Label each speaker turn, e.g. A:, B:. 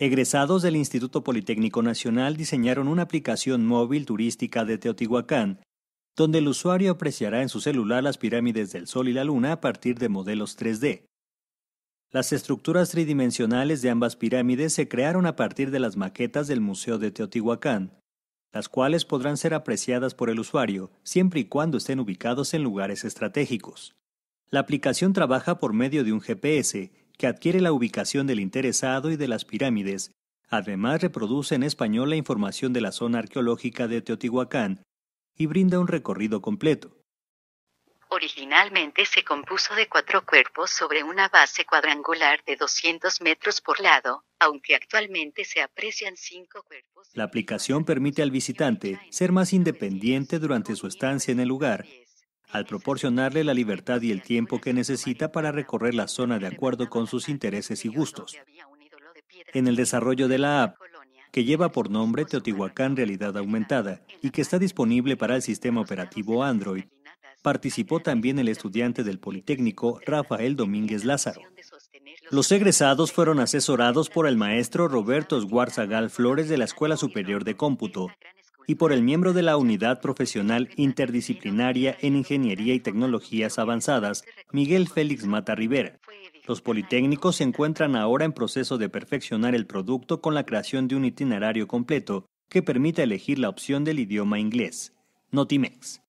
A: Egresados del Instituto Politécnico Nacional diseñaron una aplicación móvil turística de Teotihuacán, donde el usuario apreciará en su celular las pirámides del Sol y la Luna a partir de modelos 3D. Las estructuras tridimensionales de ambas pirámides se crearon a partir de las maquetas del Museo de Teotihuacán, las cuales podrán ser apreciadas por el usuario siempre y cuando estén ubicados en lugares estratégicos. La aplicación trabaja por medio de un GPS que adquiere la ubicación del interesado y de las pirámides. Además, reproduce en español la información de la zona arqueológica de Teotihuacán y brinda un recorrido completo.
B: Originalmente se compuso de cuatro cuerpos sobre una base cuadrangular de 200 metros por lado, aunque actualmente se aprecian cinco
A: cuerpos. La aplicación permite al visitante ser más independiente durante su estancia en el lugar al proporcionarle la libertad y el tiempo que necesita para recorrer la zona de acuerdo con sus intereses y gustos. En el desarrollo de la app, que lleva por nombre Teotihuacán Realidad Aumentada y que está disponible para el sistema operativo Android, participó también el estudiante del Politécnico Rafael Domínguez Lázaro. Los egresados fueron asesorados por el maestro Roberto Esguarzagal Flores de la Escuela Superior de Cómputo, y por el miembro de la Unidad Profesional Interdisciplinaria en Ingeniería y Tecnologías Avanzadas, Miguel Félix Mata Rivera. Los Politécnicos se encuentran ahora en proceso de perfeccionar el producto con la creación de un itinerario completo que permita elegir la opción del idioma inglés, Notimex.